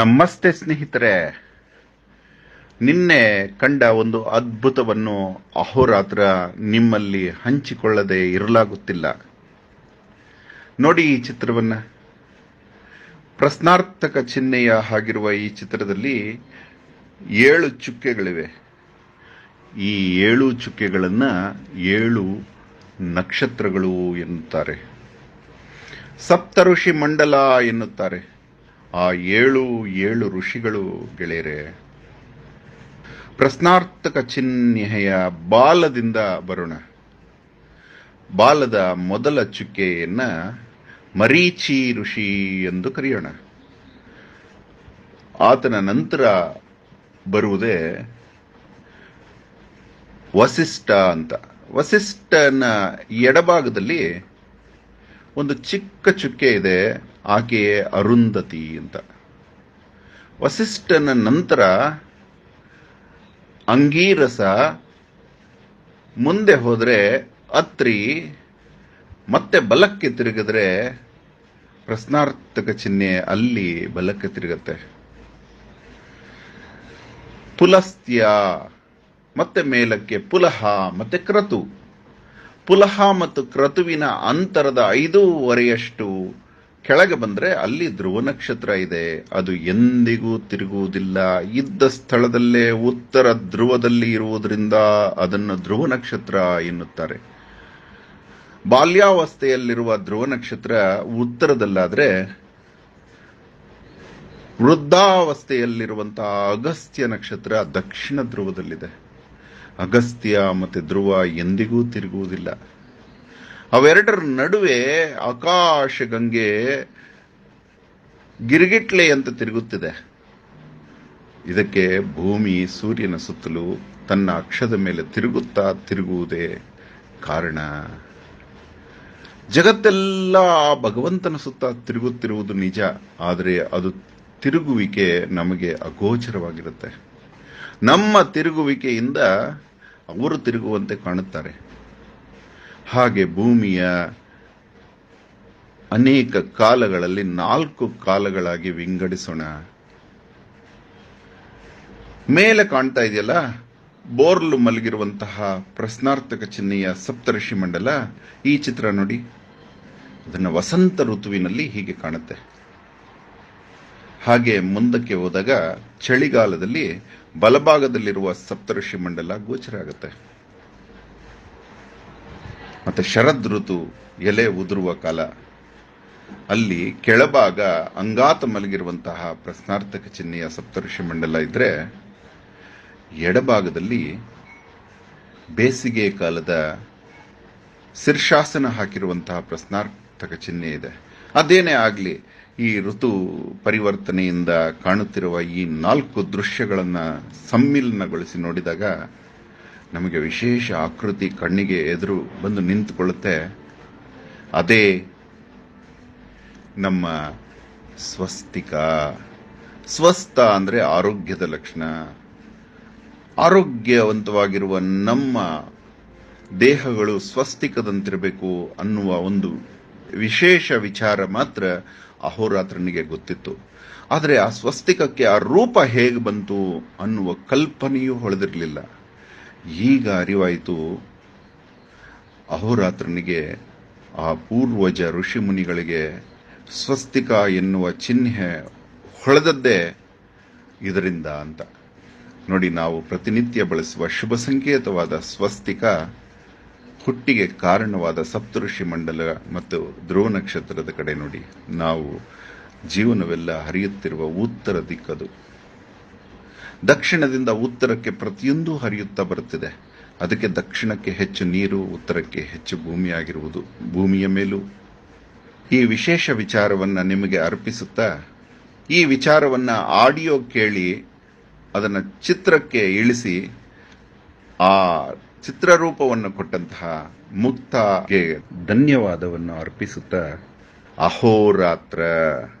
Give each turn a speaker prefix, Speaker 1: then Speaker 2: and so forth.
Speaker 1: ನಮಸ್ತೆ ಸ್ನೇಹಿತರೆ ನಿನ್ನೆ ಕಂಡ ಒಂದು ಅದ್ಭುತವನ್ನು ಅಹೋರಾತ್ರ ನಿಮ್ಮಲ್ಲಿ ಹಂಚಿಕೊಳ್ಳದೆ ಇರಲಾಗುತ್ತಿಲ್ಲ ನೋಡಿ ಈ ಚಿತ್ರವನ್ನು ಪ್ರಶ್ನಾರ್ಥಕ ಚಿಹ್ನೆಯ ಆಗಿರುವ ಈ ಚಿತ್ರದಲ್ಲಿ ಏಳು ಚುಕ್ಕೆಗಳಿವೆ ಈ ಏಳು ಚುಕ್ಕೆಗಳನ್ನು ಏಳು ನಕ್ಷತ್ರಗಳು ಎನ್ನುತ್ತಾರೆ ಸಪ್ತಋಷಿ ಮಂಡಲ ಎನ್ನುತ್ತಾರೆ ಆ ಏಳು ಏಳು ಋಷಿಗಳು ಗೆಳೆಯರೆ ಪ್ರಶ್ನಾರ್ಥಕ ಚಿಹ್ನೆಯ ಬಾಲದಿಂದ ಬರೋಣ ಬಾಲದ ಮೊದಲ ಚುಕ್ಕೆಯನ್ನ ಮರೀಚಿ ಋಷಿ ಎಂದು ಕರೆಯೋಣ ಆತನ ನಂತರ ಬರುವುದೇ ವಸಿಷ್ಠ ಅಂತ ವಸಿಷ್ಠನ ಎಡಭಾಗದಲ್ಲಿ ಒಂದು ಚಿಕ್ಕ ಚುಕ್ಕೆ ಇದೆ ಆಕೆಯೇ ಅರುಂಧತಿ ಅಂತ ವಸಿಷ್ಠನ ನಂತರ ಅಂಗೀರಸ ಮುಂದೆ ಹೋದರೆ ಅತ್ರಿ ಮತ್ತೆ ಬಲಕ್ಕೆ ತಿರುಗಿದ್ರೆ ಪ್ರಶ್ನಾರ್ಥಕ ಚಿಹ್ನೆ ಅಲ್ಲಿ ಬಲಕ್ಕೆ ತಿರುಗತ್ತೆ ಪುಲಸ್ತ್ಯ ಮತ್ತೆ ಮೇಲಕ್ಕೆ ಪುಲಹ ಮತ್ತೆ ಕ್ರತು ಪುಲಹ ಮತ್ತು ಕ್ರತುವಿನ ಅಂತರದ ಐದೂವರೆಯಷ್ಟು ಕೆಳಗೆ ಬಂದರೆ ಅಲ್ಲಿ ಧ್ರುವ ನಕ್ಷತ್ರ ಇದೆ ಅದು ಎಂದಿಗೂ ತಿರುಗುವುದಿಲ್ಲ ಇದ್ದ ಸ್ಥಳದಲ್ಲೇ ಉತ್ತರ ಧ್ರುವದಲ್ಲಿ ಇರುವುದರಿಂದ ಅದನ್ನು ಧ್ರುವ ನಕ್ಷತ್ರ ಎನ್ನುತ್ತಾರೆ ಬಾಲ್ಯಾವಸ್ಥೆಯಲ್ಲಿರುವ ಧ್ರುವ ನಕ್ಷತ್ರ ಉತ್ತರದಲ್ಲಾದರೆ ವೃದ್ಧಾವಸ್ಥೆಯಲ್ಲಿರುವಂತಹ ಅಗಸ್ತ್ಯ ನಕ್ಷತ್ರ ದಕ್ಷಿಣ ಧ್ರುವದಲ್ಲಿದೆ ಅಗಸ್ತ್ಯ ಮತ್ತು ಧ್ರುವ ಎಂದಿಗೂ ತಿರುಗುವುದಿಲ್ಲ ಅವೆರಡರ ನಡುವೆ ಆಕಾಶ ಗಂಗೆ ಅಂತ ತಿರುಗುತ್ತಿದೆ ಇದಕ್ಕೆ ಭೂಮಿ ಸೂರ್ಯನ ಸುತ್ತಲೂ ತನ್ನ ಅಕ್ಷದ ಮೇಲೆ ತಿರುಗುತ್ತಾ ತಿರುಗುವುದೇ ಕಾರಣ ಜಗತ್ತೆಲ್ಲ ಭಗವಂತನ ಸುತ್ತ ತಿರುಗುತ್ತಿರುವುದು ನಿಜ ಆದರೆ ಅದು ತಿರುಗುವಿಕೆ ನಮಗೆ ಅಗೋಚರವಾಗಿರುತ್ತೆ ನಮ್ಮ ತಿರುಗುವಿಕೆಯಿಂದ ಅವರು ತಿರುಗುವಂತೆ ಕಾಣುತ್ತಾರೆ ಹಾಗೆ ಭೂಮಿಯ ಅನೇಕ ಕಾಲಗಳಲ್ಲಿ ನಾಲ್ಕು ಕಾಲಗಳಾಗಿ ವಿಂಗಡಿಸೋಣ ಮೇಲೆ ಕಾಣ್ತಾ ಇದೆಯಲ್ಲ ಬೋರ್ಲು ಮಲಗಿರುವಂತಹ ಪ್ರಶ್ನಾರ್ಥಕ ಚಿಹ್ನೆಯ ಸಪ್ತರ್ಷಿ ಮಂಡಲ ಈ ಚಿತ್ರ ನೋಡಿ ಅದನ್ನು ವಸಂತ ಋತುವಿನಲ್ಲಿ ಹೀಗೆ ಕಾಣುತ್ತೆ ಹಾಗೆ ಮುಂದಕ್ಕೆ ಹೋದಾಗ ಚಳಿಗಾಲದಲ್ಲಿ ಬಲಭಾಗದಲ್ಲಿರುವ ಸಪ್ತರ್ಷಿ ಮಂಡಲ ಗೋಚರ ಆಗುತ್ತೆ ಮತ್ತು ಶರದ್ ಋತು ಎಲೆ ಉದುರುವ ಕಾಲ ಅಲ್ಲಿ ಕೆಳಭಾಗ ಅಂಗಾತ ಮಲಗಿರುವಂತಹ ಪ್ರಶ್ನಾರ್ಥಕ ಚಿಹ್ನೆಯ ಸಪ್ತಋಷಿ ಮಂಡಲ ಇದ್ದರೆ ಎಡಭಾಗದಲ್ಲಿ ಬೇಸಿಗೆ ಕಾಲದ ಶಿರ್ಷಾಸನ ಹಾಕಿರುವಂತಹ ಪ್ರಶ್ನಾರ್ಥಕ ಚಿಹ್ನೆ ಇದೆ ಅದೇನೇ ಆಗಲಿ ಈ ಋತು ಪರಿವರ್ತನೆಯಿಂದ ಕಾಣುತ್ತಿರುವ ಈ ನಾಲ್ಕು ದೃಶ್ಯಗಳನ್ನು ಸಮ್ಮಿಲನಗೊಳಿಸಿ ನೋಡಿದಾಗ ನಮಗೆ ವಿಶೇಷ ಆಕೃತಿ ಕಣ್ಣಿಗೆ ಎದುರು ಬಂದು ನಿಂತುಕೊಳ್ಳುತ್ತೆ ಅದೇ ನಮ್ಮ ಸ್ವಸ್ತಿಕ ಸ್ವಸ್ಥ ಅಂದರೆ ಆರೋಗ್ಯದ ಲಕ್ಷಣ ಆರೋಗ್ಯವಂತವಾಗಿರುವ ನಮ್ಮ ದೇಹಗಳು ಸ್ವಸ್ತಿಕದಂತಿರಬೇಕು ಅನ್ನುವ ಒಂದು ವಿಶೇಷ ವಿಚಾರ ಮಾತ್ರ ಅಹೋರಾತ್ರನಿಗೆ ಗೊತ್ತಿತ್ತು ಆದರೆ ಆ ಸ್ವಸ್ತಿಕಕ್ಕೆ ಆ ರೂಪ ಹೇಗೆ ಬಂತು ಅನ್ನುವ ಕಲ್ಪನೆಯೂ ಹೊಳೆದಿರಲಿಲ್ಲ ಈಗ ಅರಿವಾಯಿತು ಅಹೋರಾತ್ರನಿಗೆ ಆ ಪೂರ್ವಜ ಋಷಿ ಮುನಿಗಳಿಗೆ ಸ್ವಸ್ತಿಕ ಎನ್ನುವ ಚಿಹ್ನೆ ಹೊಳೆದದ್ದೇ ಇದರಿಂದ ಅಂತ ನೋಡಿ ನಾವು ಪ್ರತಿನಿತ್ಯ ಬಳಸುವ ಶುಭ ಸಂಕೇತವಾದ ಸ್ವಸ್ತಿಕ ಹುಟ್ಟಿಗೆ ಕಾರಣವಾದ ಸಪ್ತಋಷಿ ಮಂಡಲ ಮತ್ತು ಧ್ರುವ ನಕ್ಷತ್ರದ ಕಡೆ ನೋಡಿ ನಾವು ಜೀವನವೆಲ್ಲ ಹರಿಯುತ್ತಿರುವ ಉತ್ತರ ದಿಕ್ಕದು ದಕ್ಷಿಣದಿಂದ ಉತ್ತರಕ್ಕೆ ಪ್ರತಿಯೊಂದು ಹರಿಯುತ್ತಾ ಬರುತ್ತಿದೆ ಅದಕ್ಕೆ ದಕ್ಷಿಣಕ್ಕೆ ಹೆಚ್ಚು ನೀರು ಉತ್ತರಕ್ಕೆ ಹೆಚ್ಚು ಭೂಮಿಯಾಗಿರುವುದು ಭೂಮಿಯ ಮೇಲೂ ಈ ವಿಶೇಷ ವಿಚಾರವನ್ನು ನಿಮಗೆ ಅರ್ಪಿಸುತ್ತಾ ಈ ವಿಚಾರವನ್ನು ಆಡಿಯೋ ಕೇಳಿ ಅದನ್ನು ಚಿತ್ರಕ್ಕೆ ಇಳಿಸಿ ಆ ಚಿತ್ರರೂಪವನ್ನು ಕೊಟ್ಟಂತಹ ಮುಕ್ತಗೆ ಧನ್ಯವಾದವನ್ನು ಅರ್ಪಿಸುತ್ತಾ ಅಹೋರಾತ್ರ